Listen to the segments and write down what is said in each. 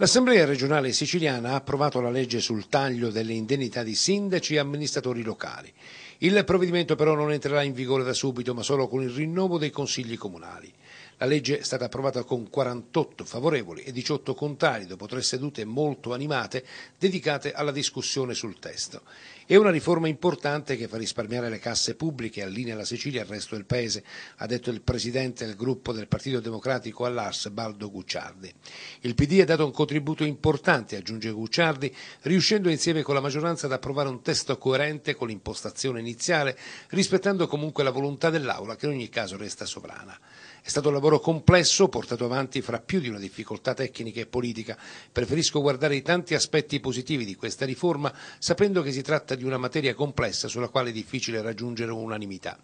L'Assemblea regionale siciliana ha approvato la legge sul taglio delle indennità di sindaci e amministratori locali. Il provvedimento però non entrerà in vigore da subito, ma solo con il rinnovo dei consigli comunali. La legge è stata approvata con 48 favorevoli e 18 contrari dopo tre sedute molto animate dedicate alla discussione sul testo. È una riforma importante che fa risparmiare le casse pubbliche e allinea la Sicilia al resto del Paese, ha detto il presidente del gruppo del Partito Democratico all'Ars, Baldo Gucciardi. Il PD ha dato un contributo contributo importante, aggiunge Gucciardi, riuscendo insieme con la maggioranza ad approvare un testo coerente con l'impostazione iniziale, rispettando comunque la volontà dell'Aula che in ogni caso resta sovrana. È stato un lavoro complesso, portato avanti fra più di una difficoltà tecnica e politica. Preferisco guardare i tanti aspetti positivi di questa riforma, sapendo che si tratta di una materia complessa sulla quale è difficile raggiungere unanimità.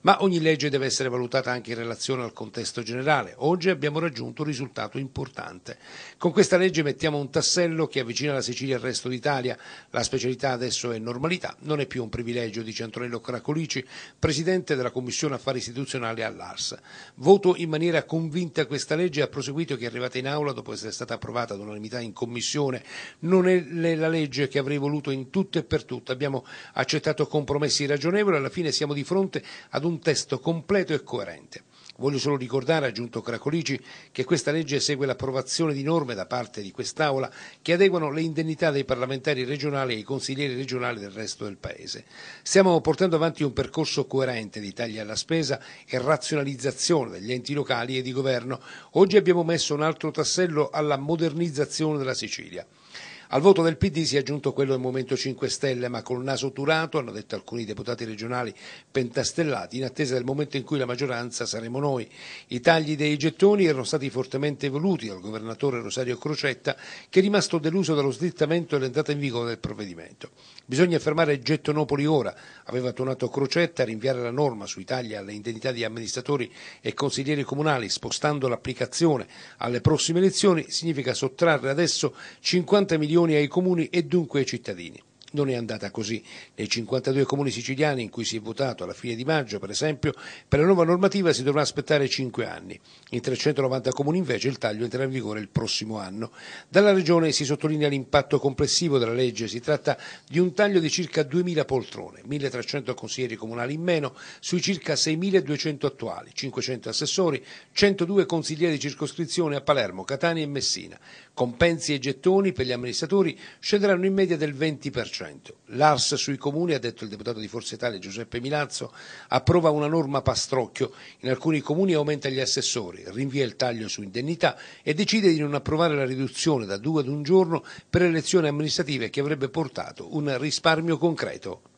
Ma ogni legge deve essere valutata anche in relazione al contesto generale. Oggi abbiamo raggiunto un risultato importante. Con questa legge legge mettiamo un tassello che avvicina la Sicilia al resto d'Italia. La specialità adesso è normalità, non è più un privilegio di Centrello Cracolici, presidente della Commissione Affari Istituzionali all'ARS. Voto in maniera convinta questa legge ha proseguito che è arrivata in aula dopo essere stata approvata ad unanimità in commissione. Non è la legge che avrei voluto in tutto e per tutto. Abbiamo accettato compromessi ragionevoli e alla fine siamo di fronte ad un testo completo e coerente. Voglio solo ricordare, ha aggiunto Cracolici, che questa legge segue l'approvazione di norme da parte di quest'Aula che adeguano le indennità dei parlamentari regionali e ai consiglieri regionali del resto del Paese. Stiamo portando avanti un percorso coerente di tagli alla spesa e razionalizzazione degli enti locali e di governo. Oggi abbiamo messo un altro tassello alla modernizzazione della Sicilia. Al voto del PD si è aggiunto quello del Movimento 5 Stelle, ma col naso turato, hanno detto alcuni deputati regionali pentastellati, in attesa del momento in cui la maggioranza saremo noi. I tagli dei gettoni erano stati fortemente voluti dal governatore Rosario Crocetta, che è rimasto deluso dallo slittamento e l'entrata in vigore del provvedimento. Bisogna fermare Gettonopoli ora, aveva tonato Crocetta a rinviare la norma sui tagli alle indennità di amministratori e consiglieri comunali, spostando l'applicazione alle prossime elezioni, significa sottrarre adesso 50 milioni amministrazioni, ai comuni e dunque ai cittadini. Non è andata così. Nei 52 comuni siciliani in cui si è votato alla fine di maggio, per esempio, per la nuova normativa si dovrà aspettare 5 anni. In 390 comuni invece il taglio entrerà in vigore il prossimo anno. Dalla Regione si sottolinea l'impatto complessivo della legge. Si tratta di un taglio di circa 2.000 poltrone, 1.300 consiglieri comunali in meno, sui circa 6.200 attuali, 500 assessori, 102 consiglieri di circoscrizione a Palermo, Catania e Messina. Compensi e gettoni per gli amministratori scenderanno in media del 20%. L'ARS sui comuni, ha detto il deputato di Forza Italia Giuseppe Milazzo, approva una norma pastrocchio. In alcuni comuni aumenta gli assessori, rinvia il taglio su indennità e decide di non approvare la riduzione da due ad un giorno per elezioni amministrative che avrebbe portato un risparmio concreto.